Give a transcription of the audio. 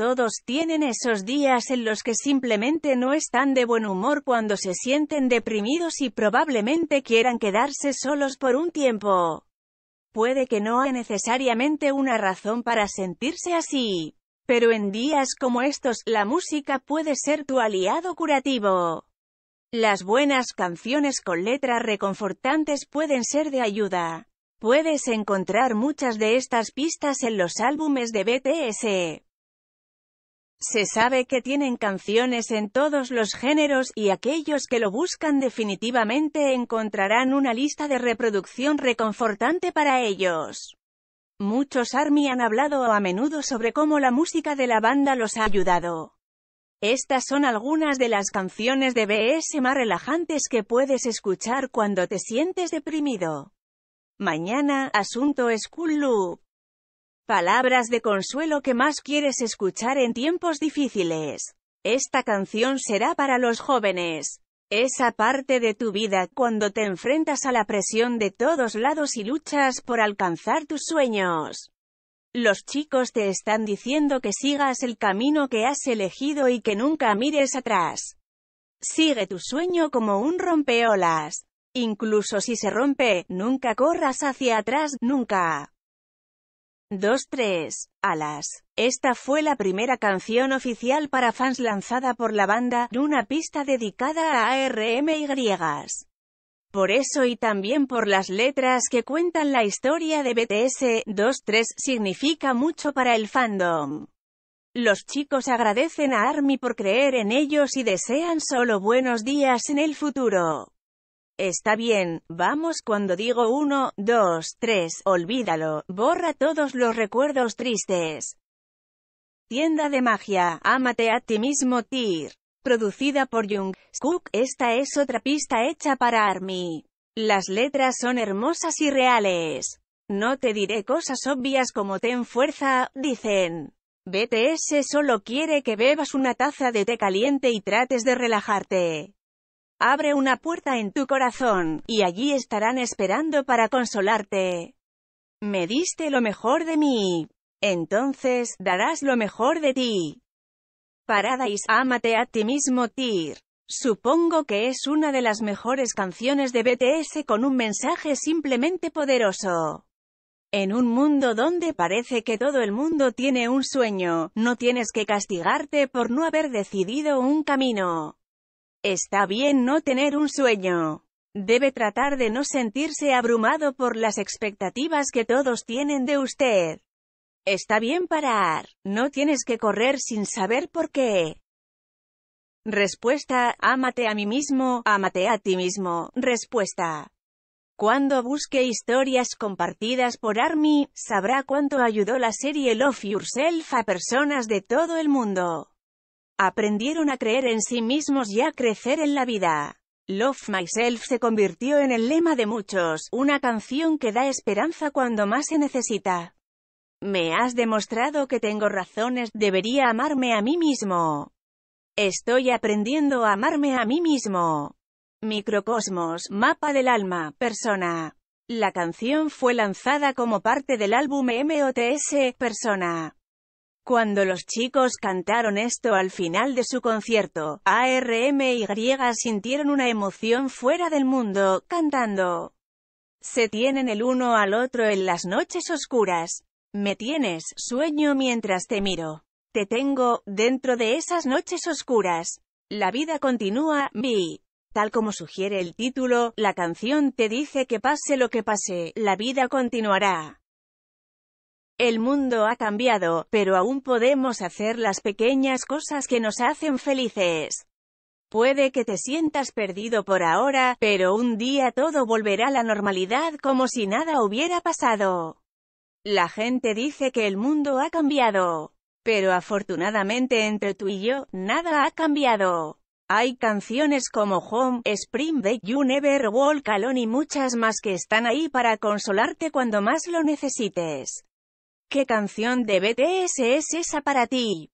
Todos tienen esos días en los que simplemente no están de buen humor cuando se sienten deprimidos y probablemente quieran quedarse solos por un tiempo. Puede que no haya necesariamente una razón para sentirse así. Pero en días como estos, la música puede ser tu aliado curativo. Las buenas canciones con letras reconfortantes pueden ser de ayuda. Puedes encontrar muchas de estas pistas en los álbumes de BTS. Se sabe que tienen canciones en todos los géneros, y aquellos que lo buscan definitivamente encontrarán una lista de reproducción reconfortante para ellos. Muchos ARMY han hablado a menudo sobre cómo la música de la banda los ha ayudado. Estas son algunas de las canciones de BS más relajantes que puedes escuchar cuando te sientes deprimido. Mañana, asunto School Loop. Palabras de consuelo que más quieres escuchar en tiempos difíciles. Esta canción será para los jóvenes. Esa parte de tu vida cuando te enfrentas a la presión de todos lados y luchas por alcanzar tus sueños. Los chicos te están diciendo que sigas el camino que has elegido y que nunca mires atrás. Sigue tu sueño como un rompeolas. Incluso si se rompe, nunca corras hacia atrás, nunca. 2-3, Alas. Esta fue la primera canción oficial para fans lanzada por la banda, una pista dedicada a RM y griegas. Por eso y también por las letras que cuentan la historia de BTS, 2-3 significa mucho para el fandom. Los chicos agradecen a ARMY por creer en ellos y desean solo buenos días en el futuro. Está bien, vamos cuando digo uno, dos, tres, olvídalo, borra todos los recuerdos tristes. Tienda de magia, ámate a ti mismo Tyr. Producida por Jung Cook, esta es otra pista hecha para Army. Las letras son hermosas y reales. No te diré cosas obvias como ten fuerza, dicen. BTS solo quiere que bebas una taza de té caliente y trates de relajarte. Abre una puerta en tu corazón, y allí estarán esperando para consolarte. Me diste lo mejor de mí. Entonces, darás lo mejor de ti. Paradise, ámate a ti mismo, Tyr. Supongo que es una de las mejores canciones de BTS con un mensaje simplemente poderoso. En un mundo donde parece que todo el mundo tiene un sueño, no tienes que castigarte por no haber decidido un camino. Está bien no tener un sueño. Debe tratar de no sentirse abrumado por las expectativas que todos tienen de usted. Está bien parar. No tienes que correr sin saber por qué. Respuesta, ámate a mí mismo, ámate a ti mismo. Respuesta. Cuando busque historias compartidas por Army, sabrá cuánto ayudó la serie Love Yourself a personas de todo el mundo. Aprendieron a creer en sí mismos y a crecer en la vida. Love Myself se convirtió en el lema de muchos, una canción que da esperanza cuando más se necesita. Me has demostrado que tengo razones, debería amarme a mí mismo. Estoy aprendiendo a amarme a mí mismo. Microcosmos, mapa del alma, persona. La canción fue lanzada como parte del álbum MOTS, Persona. Cuando los chicos cantaron esto al final de su concierto, ARM y Griega sintieron una emoción fuera del mundo, cantando. Se tienen el uno al otro en las noches oscuras. Me tienes, sueño mientras te miro. Te tengo, dentro de esas noches oscuras. La vida continúa, vi. Tal como sugiere el título, la canción te dice que pase lo que pase, la vida continuará. El mundo ha cambiado, pero aún podemos hacer las pequeñas cosas que nos hacen felices. Puede que te sientas perdido por ahora, pero un día todo volverá a la normalidad como si nada hubiera pasado. La gente dice que el mundo ha cambiado. Pero afortunadamente entre tú y yo, nada ha cambiado. Hay canciones como Home, Spring Break, You Never Walk Alone y muchas más que están ahí para consolarte cuando más lo necesites. ¿Qué canción de BTS es esa para ti?